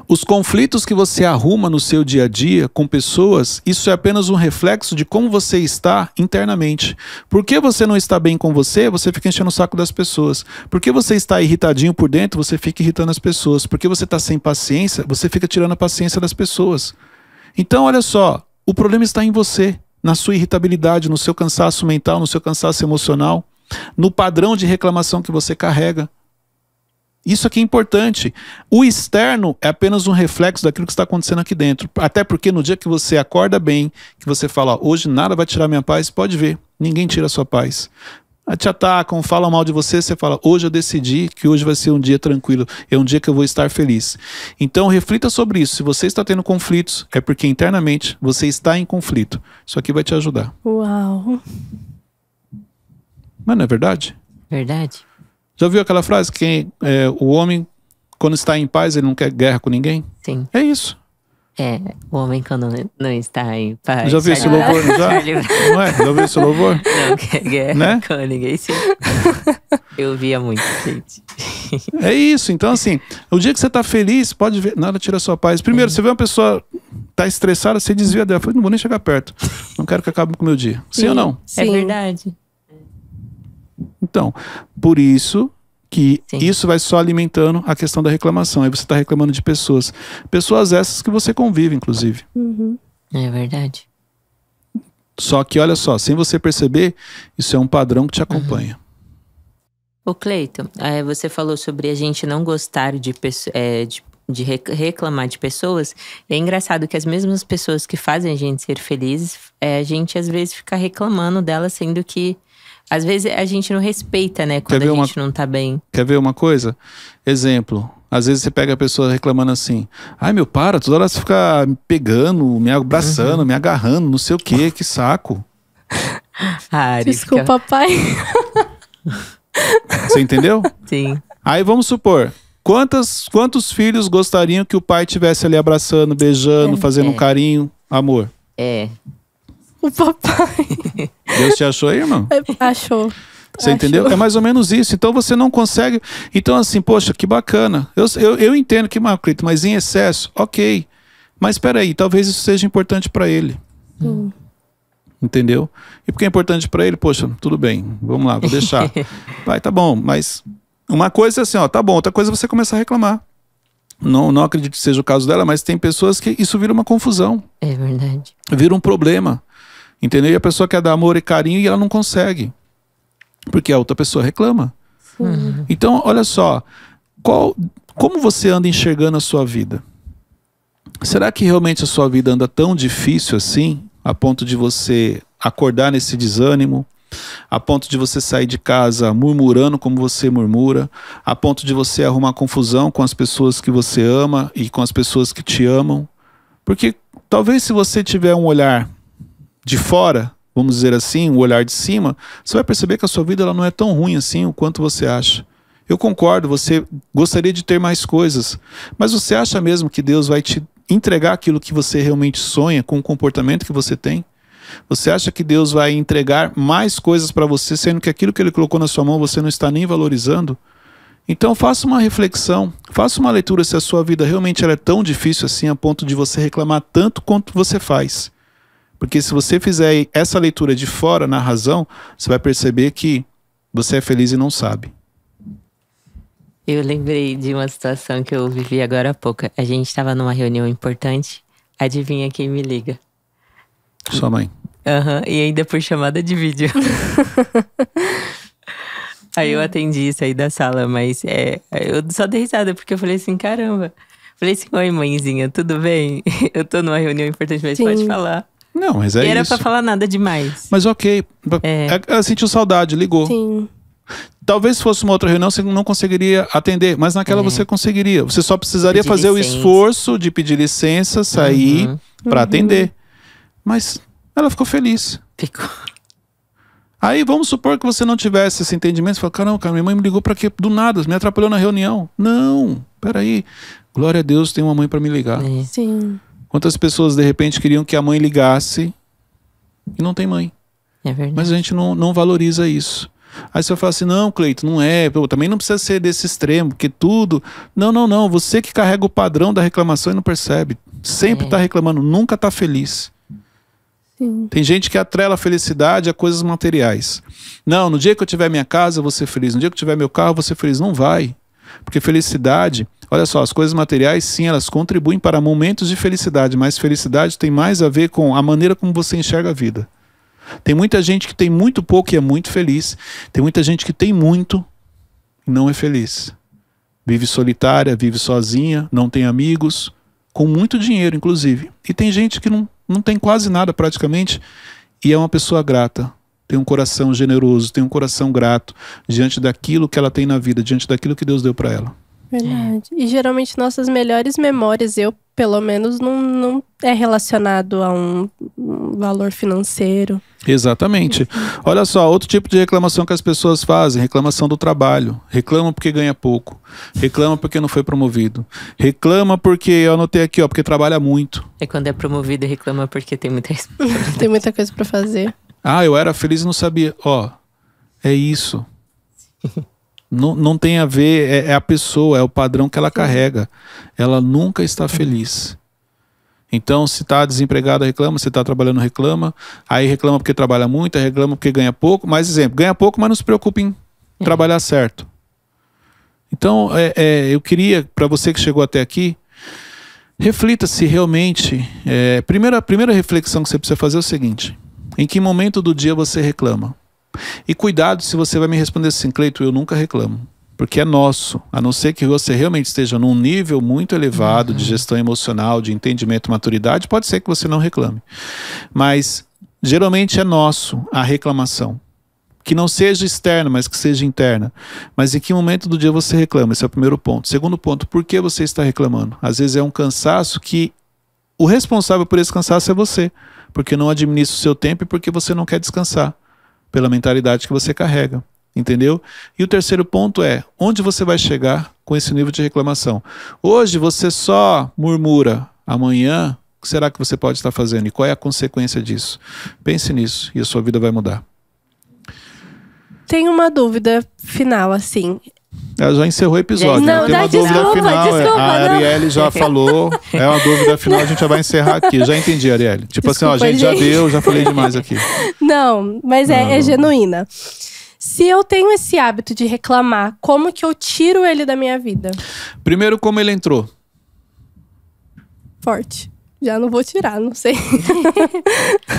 Os conflitos que você arruma no seu dia a dia com pessoas, isso é apenas um reflexo de como você está internamente. Porque você não está bem com você, você fica enchendo o saco das pessoas. Porque você está irritadinho por dentro, você fica irritando as pessoas. Porque você está sem paciência, você fica tirando a paciência das pessoas. Então, olha só, o problema está em você na sua irritabilidade, no seu cansaço mental, no seu cansaço emocional, no padrão de reclamação que você carrega. Isso aqui é importante. O externo é apenas um reflexo daquilo que está acontecendo aqui dentro. Até porque no dia que você acorda bem, que você fala, hoje nada vai tirar minha paz, pode ver, ninguém tira a sua paz. Ah, te atacam, falam mal de você, você fala: hoje eu decidi que hoje vai ser um dia tranquilo, é um dia que eu vou estar feliz. Então reflita sobre isso. Se você está tendo conflitos, é porque internamente você está em conflito. Isso aqui vai te ajudar. Uau! Mas não é verdade? Verdade. Já viu aquela frase que é, o homem, quando está em paz, ele não quer guerra com ninguém? Sim. É isso. É, o homem quando não está em paz. Já viu esse louvor? Já? Não é? Já viu esse louvor? Não, quer é guerra né? com ninguém, sim. Eu via muito, gente. É isso, então assim, o dia que você tá feliz, pode ver, nada tira sua paz. Primeiro, é. você vê uma pessoa tá estressada, você desvia dela. Fala, não vou nem chegar perto. Não quero que acabe com o meu dia. Sim, sim ou não? É verdade. Então, por isso que Sim. isso vai só alimentando a questão da reclamação. Aí você está reclamando de pessoas. Pessoas essas que você convive, inclusive. Uhum. É verdade. Só que, olha só, sem você perceber, isso é um padrão que te uhum. acompanha. Uhum. O Cleiton, é, você falou sobre a gente não gostar de, é, de, de reclamar de pessoas. É engraçado que as mesmas pessoas que fazem a gente ser felizes, é, a gente às vezes fica reclamando delas, sendo que às vezes a gente não respeita, né? Quando a gente uma... não tá bem. Quer ver uma coisa? Exemplo. Às vezes você pega a pessoa reclamando assim: ai meu, para, toda hora você fica me pegando, me abraçando, uhum. me agarrando, não sei o que, que saco. Ai, ah, Desculpa, fica... pai. Você entendeu? Sim. Aí vamos supor: quantos quantos filhos gostariam que o pai tivesse ali abraçando, beijando, é, fazendo é. um carinho, amor? É o papai. Deus te achou aí, irmão? É, achou. Você entendeu? É mais ou menos isso. Então você não consegue. Então, assim, poxa, que bacana. Eu, eu, eu entendo que Marquito, mas em excesso, ok. Mas espera aí, talvez isso seja importante para ele. Hum. Entendeu? E porque é importante para ele, poxa, tudo bem, vamos lá, vou deixar. Vai, tá bom, mas uma coisa é assim, ó, tá bom, outra coisa é você começar a reclamar. Não, não acredito que seja o caso dela, mas tem pessoas que isso vira uma confusão. É verdade. Vira um problema. Entendeu? E a pessoa quer dar amor e carinho e ela não consegue. Porque a outra pessoa reclama. Uhum. Então, olha só, qual, como você anda enxergando a sua vida? Será que realmente a sua vida anda tão difícil assim, a ponto de você acordar nesse desânimo, a ponto de você sair de casa murmurando como você murmura, a ponto de você arrumar confusão com as pessoas que você ama e com as pessoas que te amam? Porque talvez se você tiver um olhar de fora, vamos dizer assim, o olhar de cima, você vai perceber que a sua vida ela não é tão ruim assim o quanto você acha. Eu concordo, você gostaria de ter mais coisas, mas você acha mesmo que Deus vai te entregar aquilo que você realmente sonha com o comportamento que você tem? Você acha que Deus vai entregar mais coisas para você, sendo que aquilo que Ele colocou na sua mão você não está nem valorizando? Então faça uma reflexão, faça uma leitura se a sua vida realmente é tão difícil assim a ponto de você reclamar tanto quanto você faz. Porque se você fizer essa leitura de fora na razão, você vai perceber que você é feliz e não sabe. Eu lembrei de uma situação que eu vivi agora há pouco. A gente estava numa reunião importante. Adivinha quem me liga? Sua mãe. Aham, uhum, e ainda por chamada de vídeo. Aí eu atendi, isso aí da sala, mas é, eu só dei risada, porque eu falei assim, caramba. Falei assim, oi mãezinha, tudo bem? Eu tô numa reunião importante, mas Sim. pode falar. Não, mas é e era pra falar nada demais. Mas ok. É. é. Ela sentiu saudade, ligou. Sim. Talvez fosse uma outra reunião, você não conseguiria atender, mas naquela é. você conseguiria. Você só precisaria pedir fazer licença. o esforço de pedir licença, sair uhum. para uhum. atender. Mas ela ficou feliz. Ficou. Aí vamos supor que você não tivesse esse entendimento, você falou: caramba, cara, minha mãe me ligou para quê? Do nada, me atrapalhou na reunião. Não, peraí. Glória a Deus, tem uma mãe para me ligar. É. Sim. Quantas pessoas de repente queriam que a mãe ligasse e não tem mãe? É verdade. Mas a gente não, não valoriza isso. Aí você fala assim: não, Cleito, não é. Pô, também não precisa ser desse extremo, porque tudo. Não, não, não. Você que carrega o padrão da reclamação e não percebe. Sempre está é. Tá reclamando, nunca está feliz. Sim. Tem gente que atrela a felicidade a coisas materiais. Não, no dia que eu tiver minha casa, eu vou ser feliz. No dia que eu tiver meu carro, eu vou ser feliz. Não vai. Porque felicidade, olha só, as coisas materiais, sim, elas contribuem para momentos de felicidade, mas felicidade tem mais a ver com a maneira como você enxerga a vida. Tem muita gente que tem muito pouco e é muito feliz. Tem muita gente que tem muito e não é feliz. Vive solitária, vive sozinha, não tem amigos, com muito dinheiro, inclusive. E tem gente que não, não tem quase nada praticamente e é uma pessoa grata, tem um coração generoso, tem um coração grato diante daquilo que ela tem na vida, diante daquilo que Deus deu para ela. Verdade. E geralmente nossas melhores memórias, eu pelo menos, não, não é relacionado a um, um valor financeiro. Exatamente. Olha só, outro tipo de reclamação que as pessoas fazem: reclamação do trabalho. Reclama porque ganha pouco. Reclama porque não foi promovido. Reclama porque, eu anotei aqui, ó, porque trabalha muito. É quando é promovido, reclama porque tem muita, tem muita coisa para fazer. Ah, eu era feliz e não sabia. Ó, é isso. não, não tem a ver, é, é, a pessoa, é o padrão que ela carrega. Ela nunca está feliz. Então, se está desempregado, reclama, se está trabalhando, reclama. Aí reclama porque trabalha muito, reclama porque ganha pouco. Mais exemplo, ganha pouco, mas não se preocupe em é. trabalhar certo. Então, é, é, eu queria, para você que chegou até aqui, reflita se realmente. É, primeira, primeira reflexão que você precisa fazer é o seguinte: em que momento do dia você reclama? E cuidado se você vai me responder assim, Cleito, eu nunca reclamo. Porque é nosso, a não ser que você realmente esteja num nível muito elevado uhum. de gestão emocional, de entendimento, maturidade, pode ser que você não reclame. Mas geralmente é nosso a reclamação. Que não seja externa, mas que seja interna. Mas em que momento do dia você reclama? Esse é o primeiro ponto. Segundo ponto, por que você está reclamando? Às vezes é um cansaço que o responsável por esse cansaço é você porque não administra o seu tempo e porque você não quer descansar, pela mentalidade que você carrega. Entendeu? E o terceiro ponto é: onde você vai chegar com esse nível de reclamação? Hoje você só murmura, amanhã o que será que você pode estar fazendo e qual é a consequência disso? Pense nisso e a sua vida vai mudar. Tenho uma dúvida final, assim. Ela já encerrou o episódio. Né? Não, tem uma desculpa, dúvida final. É. Desculpa, a Arielle já falou. É uma dúvida final, a gente já vai encerrar aqui. Já entendi, Arielle. Tipo desculpa, assim, ó, gente, gente, já deu, já falei demais aqui. Não, mas é, é genuína. Se eu tenho esse hábito de reclamar, como que eu tiro ele da minha vida? Primeiro, como ele entrou? Forte já não vou tirar, não sei.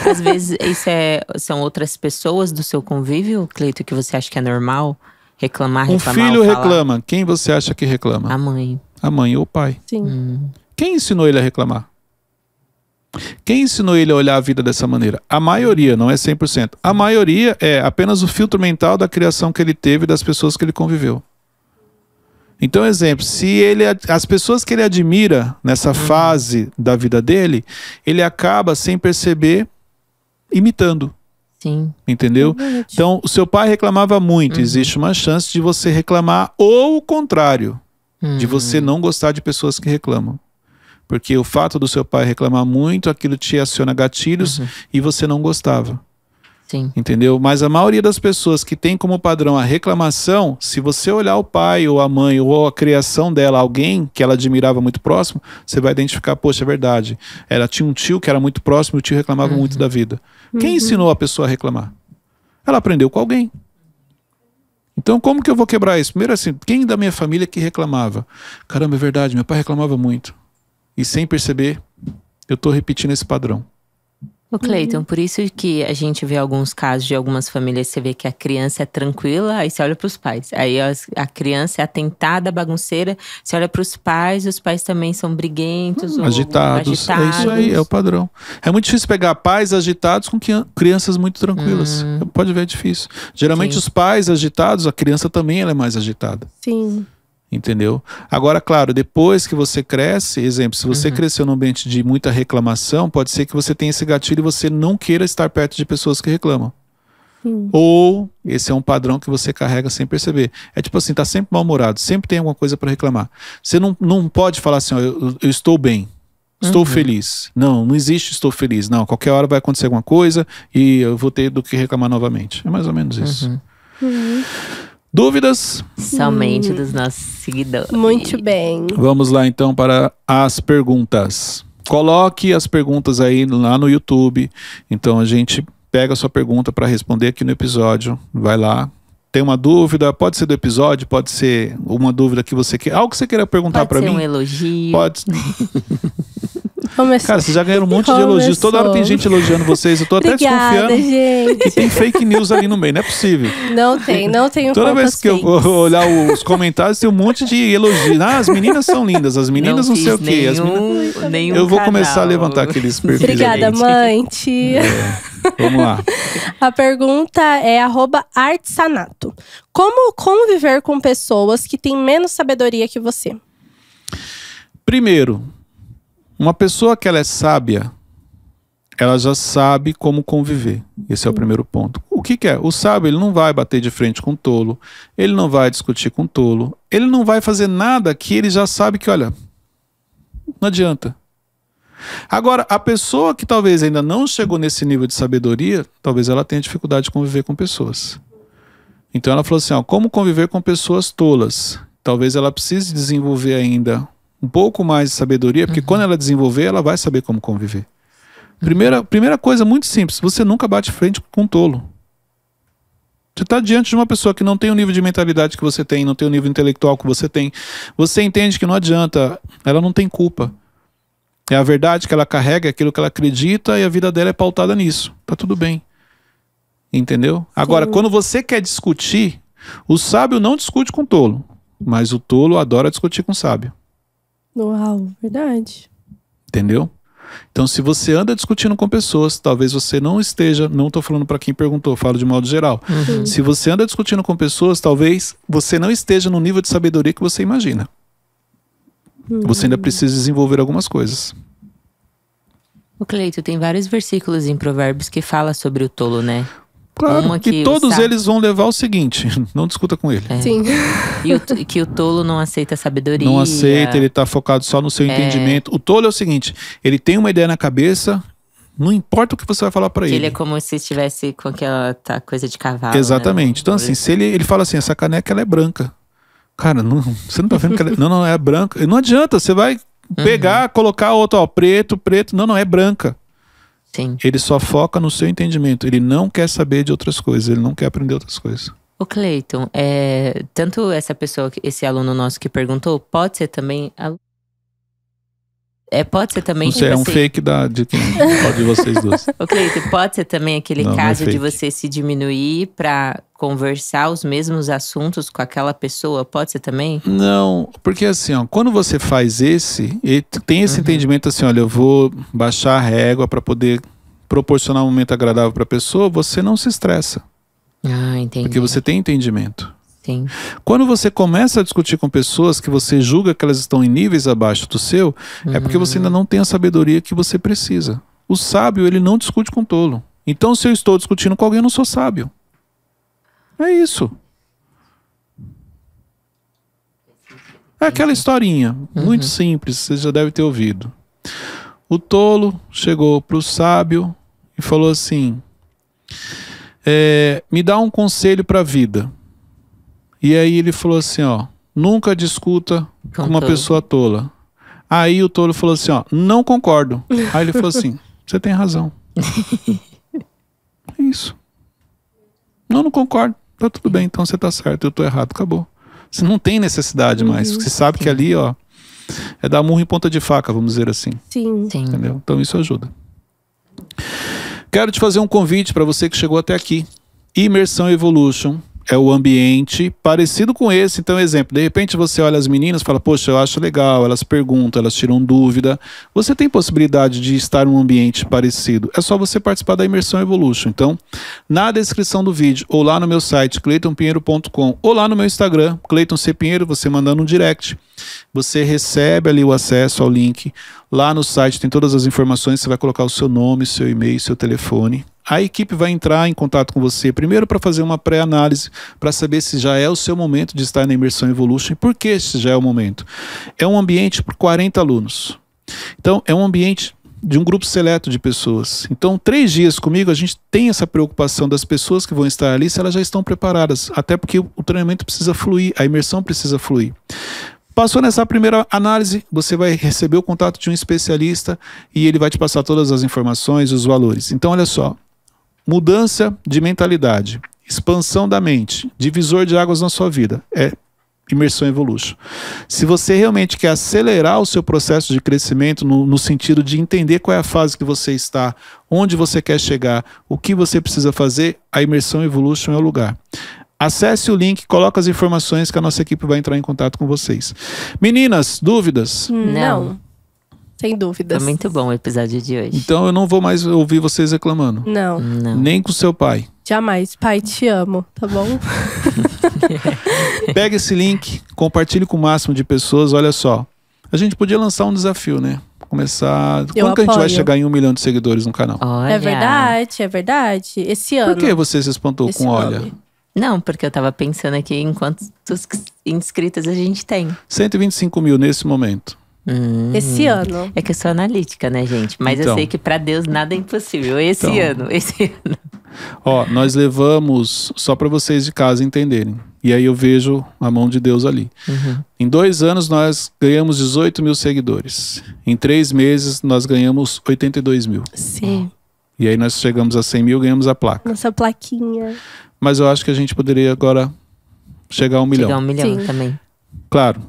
Às vezes, isso é, são outras pessoas do seu convívio, Cleito, que você acha que é normal? Reclamar, um reclamar. Um filho reclama. Quem você acha que reclama? A mãe. A mãe ou o pai. Sim. Hum. Quem ensinou ele a reclamar? Quem ensinou ele a olhar a vida dessa maneira? A maioria, não é 100%. A maioria é apenas o filtro mental da criação que ele teve e das pessoas que ele conviveu. Então, exemplo, se ele as pessoas que ele admira nessa uhum. fase da vida dele, ele acaba sem perceber imitando. Sim. Entendeu? então, o seu pai reclamava muito, uhum. existe uma chance de você reclamar ou o contrário, uhum. de você uhum. não gostar de pessoas que reclamam. Porque o fato do seu pai reclamar muito, aquilo te aciona gatilhos uhum. e você não gostava. Sim. Entendeu? Mas a maioria das pessoas que tem como padrão a reclamação, se você olhar o pai ou a mãe ou a criação dela, alguém que ela admirava muito próximo, você vai identificar, poxa, é verdade. Ela tinha um tio que era muito próximo e o tio reclamava uhum. muito da vida. Uhum. Quem ensinou a pessoa a reclamar? Ela aprendeu com alguém. Então, como que eu vou quebrar isso? Primeiro, assim, quem da minha família que reclamava? Caramba, é verdade, meu pai reclamava muito. E sem perceber, eu estou repetindo esse padrão. O Cleiton, uhum. por isso que a gente vê alguns casos de algumas famílias, você vê que a criança é tranquila, aí você olha para os pais. Aí a criança é atentada, bagunceira, você olha para os pais, os pais também são briguentos, hum. ou, agitados. agitados. É isso aí, é o padrão. É muito difícil pegar pais agitados com crianças muito tranquilas. Hum. Pode ver, é difícil. Geralmente Sim. os pais agitados, a criança também ela é mais agitada. Sim entendeu? Agora, claro, depois que você cresce, exemplo, se você uhum. cresceu num ambiente de muita reclamação, pode ser que você tenha esse gatilho e você não queira estar perto de pessoas que reclamam. Sim. Ou esse é um padrão que você carrega sem perceber. É tipo assim, tá sempre mal-humorado, sempre tem alguma coisa para reclamar. Você não, não pode falar assim, ó, eu, eu estou bem. Estou uhum. feliz. Não, não existe estou feliz. Não, qualquer hora vai acontecer alguma coisa e eu vou ter do que reclamar novamente. É mais ou menos isso. Uhum. uhum. Dúvidas? Somente hum. dos nossos seguidores. Muito bem. Vamos lá então para as perguntas. Coloque as perguntas aí lá no YouTube. Então a gente pega a sua pergunta para responder aqui no episódio. Vai lá, tem uma dúvida, pode ser do episódio, pode ser uma dúvida que você quer, algo que você queira perguntar para mim. Pode ser um elogio. Pode. Começou. Cara, vocês já ganharam um monte Começou. de elogios. Toda hora tem gente elogiando vocês. Eu tô até desconfiando gente. tem fake news ali no meio. Não é possível. Não tem, não tem. Toda vez que fakes. eu assim. olhar os comentários, tem um monte de elogios. Ah, as meninas são lindas, as meninas não, não sei o quê. Nenhum, as meninas nenhum eu vou canal. começar a levantar aqueles perfis. Obrigada, ali. mãe, é, tia. É. Vamos lá. A pergunta é arroba artsanato. Como conviver com pessoas que têm menos sabedoria que você? Primeiro, uma pessoa que ela é sábia, ela já sabe como conviver. Esse é o primeiro ponto. O que, que, é? O sábio ele não vai bater de frente com o tolo, ele não vai discutir com o tolo, ele não vai fazer nada que ele já sabe que, olha, não adianta. Agora, a pessoa que talvez ainda não chegou nesse nível de sabedoria, talvez ela tenha dificuldade de conviver com pessoas. Então ela falou assim: ó, como conviver com pessoas tolas? Talvez ela precise desenvolver ainda um pouco mais de sabedoria, porque uhum. quando ela desenvolver, ela vai saber como conviver. Primeira, primeira coisa muito simples: você nunca bate frente com um tolo. Você está diante de uma pessoa que não tem o nível de mentalidade que você tem, não tem o nível intelectual que você tem. Você entende que não adianta, ela não tem culpa. É a verdade que ela carrega, é aquilo que ela acredita e a vida dela é pautada nisso. Tá tudo bem. Entendeu? Agora, quando você quer discutir, o sábio não discute com o tolo, mas o tolo adora discutir com o sábio. Uau, verdade. Entendeu? Então, se você anda discutindo com pessoas, talvez você não esteja, não estou falando para quem perguntou, falo de modo geral. Uhum. Se você anda discutindo com pessoas, talvez você não esteja no nível de sabedoria que você imagina. Uhum. Você ainda precisa desenvolver algumas coisas. O Cleito, tem vários versículos em Provérbios que fala sobre o tolo, né? Claro, uma que, todos sabe... eles vão levar o seguinte: não discuta com ele. É. Sim. E o, que o tolo não aceita sabedoria. Não aceita, ele está focado só no seu é. entendimento. O tolo é o seguinte: ele tem uma ideia na cabeça, não importa o que você vai falar para ele. Ele é como se estivesse com aquela tá, coisa de cavalo. Né? Exatamente. Né? Então, assim, se ele, ele fala assim: essa caneca ela é branca. Cara, não, você não tá vendo que ela é, Não, não, é branca. Não adianta, você vai uhum. pegar, uhum. colocar outro, ó, preto, preto. Não, não, é branca. Sim. Ele só foca no seu entendimento. Ele não quer saber de outras coisas. Ele não quer aprender outras coisas. O Cleiton, é, tanto essa pessoa, esse aluno nosso que perguntou, pode ser também aluno é, pode ser também. Não sei, é você... um fake da, de quem? de vocês dois? Ô, pode ser também aquele não, caso não é de você se diminuir para conversar os mesmos assuntos com aquela pessoa? Pode ser também? Não, porque assim, ó, quando você faz esse, tem esse uhum. entendimento assim: olha, eu vou baixar a régua para poder proporcionar um momento agradável para a pessoa, você não se estressa. Ah, entendi. Porque você tem entendimento. Sim. Quando você começa a discutir com pessoas que você julga que elas estão em níveis abaixo do seu, uhum. é porque você ainda não tem a sabedoria que você precisa. O sábio, ele não discute com tolo. Então, se eu estou discutindo com alguém, eu não sou sábio. É isso. É aquela historinha, uhum. muito simples, você já deve ter ouvido. O tolo chegou para o sábio e falou assim: é, Me dá um conselho para a vida. E aí ele falou assim, ó, nunca discuta com uma pessoa tola. Aí o tolo falou assim, ó, não concordo. Aí ele falou assim, você tem razão. É isso. Não, não concordo. Tá tudo bem, então você tá certo, eu tô errado, acabou. Você não tem necessidade uhum. mais. Você sabe que ali, ó, é dar murro em ponta de faca, vamos dizer assim. Sim. Sim. Entendeu? Então isso ajuda. Quero te fazer um convite para você que chegou até aqui. Imersão Evolution é o ambiente parecido com esse. Então, exemplo, de repente você olha as meninas e fala, poxa, eu acho legal, elas perguntam, elas tiram dúvida. Você tem possibilidade de estar em um ambiente parecido. É só você participar da Imersão Evolution. Então, na descrição do vídeo, ou lá no meu site, cleitonpinheiro.com, ou lá no meu Instagram, Cleiton C. Pinheiro, você mandando um direct. Você recebe ali o acesso ao link. Lá no site tem todas as informações, você vai colocar o seu nome, seu e-mail, seu telefone a equipe vai entrar em contato com você primeiro para fazer uma pré-análise, para saber se já é o seu momento de estar na imersão Evolution e por que esse já é o momento. É um ambiente para 40 alunos. Então, é um ambiente de um grupo seleto de pessoas. Então, três dias comigo, a gente tem essa preocupação das pessoas que vão estar ali, se elas já estão preparadas, até porque o treinamento precisa fluir, a imersão precisa fluir. Passou nessa primeira análise, você vai receber o contato de um especialista e ele vai te passar todas as informações, os valores. Então, olha só, Mudança de mentalidade, expansão da mente, divisor de águas na sua vida. É imersão evolution. Se você realmente quer acelerar o seu processo de crescimento no, no, sentido de entender qual é a fase que você está, onde você quer chegar, o que você precisa fazer, a imersão evolution é o lugar. Acesse o link, coloque as informações que a nossa equipe vai entrar em contato com vocês. Meninas, dúvidas? Não. Sem dúvidas. Foi muito bom o episódio de hoje. Então eu não vou mais ouvir vocês reclamando. Não. não. Nem com seu pai. Jamais. Pai, te amo, tá bom? Pega esse link, compartilhe com o máximo de pessoas. Olha só. A gente podia lançar um desafio, né? Começar. Eu Quando apoio. que a gente vai chegar em um milhão de seguidores no canal? Olha. É verdade, é verdade. Esse ano. Por que você se espantou esse com nome? olha? Não, porque eu tava pensando aqui em quantos inscritos a gente tem. 125 mil nesse momento. Hum. Esse ano. É que eu sou analítica, né, gente? Mas então, eu sei que para Deus nada é impossível. Esse então, ano, esse ano. Ó, nós levamos, só para vocês de casa entenderem. E aí eu vejo a mão de Deus ali. Uhum. Em dois anos nós ganhamos 18 mil seguidores. Em três meses nós ganhamos 82 mil. Sim. E aí nós chegamos a 100 mil, ganhamos a placa. Nossa plaquinha. Mas eu acho que a gente poderia agora chegar a um milhão. Chegar a um milhão Sim. também. Claro,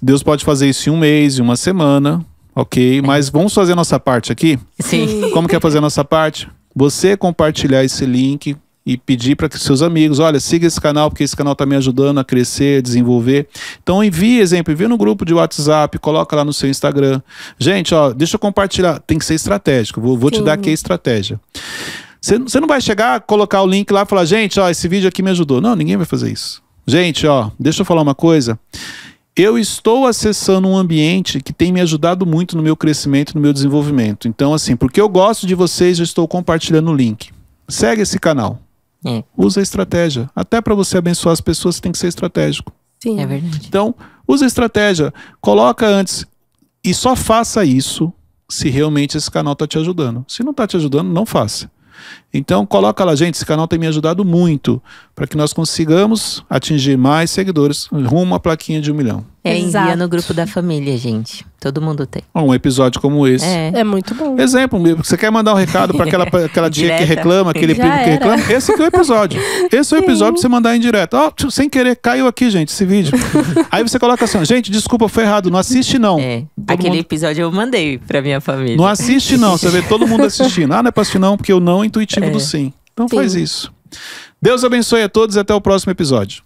Deus pode fazer isso em um mês, em uma semana, ok? É. Mas vamos fazer a nossa parte aqui? Sim. Como que é fazer a nossa parte? Você compartilhar esse link e pedir para que seus amigos, olha, siga esse canal porque esse canal está me ajudando a crescer, a desenvolver. Então envie exemplo, envie no grupo de WhatsApp, coloca lá no seu Instagram. Gente, ó, deixa eu compartilhar. Tem que ser estratégico. Vou, vou te dar aqui a estratégia. Você não vai chegar, colocar o link lá e falar, gente, ó, esse vídeo aqui me ajudou. Não, ninguém vai fazer isso. Gente, ó, deixa eu falar uma coisa eu estou acessando um ambiente que tem me ajudado muito no meu crescimento, no meu desenvolvimento. Então, assim, porque eu gosto de vocês, eu estou compartilhando o link. Segue esse canal. É. Usa a estratégia. Até para você abençoar as pessoas, você tem que ser estratégico. Sim, é verdade. Então, usa a estratégia. Coloca antes. E só faça isso se realmente esse canal está te ajudando. Se não está te ajudando, não faça. Então coloca lá, gente, esse canal tem me ajudado muito para que nós consigamos atingir mais seguidores rumo à plaquinha de um milhão. É, envia no grupo da família, gente. Todo mundo tem. Um episódio como esse. É, é muito bom. Exemplo mesmo. Você quer mandar um recado para aquela, aquela tia que reclama, aquele primo que reclama? Esse aqui é o episódio. Esse é o episódio pra você mandar em direto. Ó, oh, sem querer, caiu aqui, gente, esse vídeo. Aí você coloca assim, gente, desculpa, foi errado. Não assiste, não. É. Todo aquele mundo... episódio eu mandei pra minha família. Não assiste, não. Você vê todo mundo assistindo. Ah, não é pra assistir, não, porque o não é intuitivo é. do sim. Então sim. faz isso. Deus abençoe a todos e até o próximo episódio.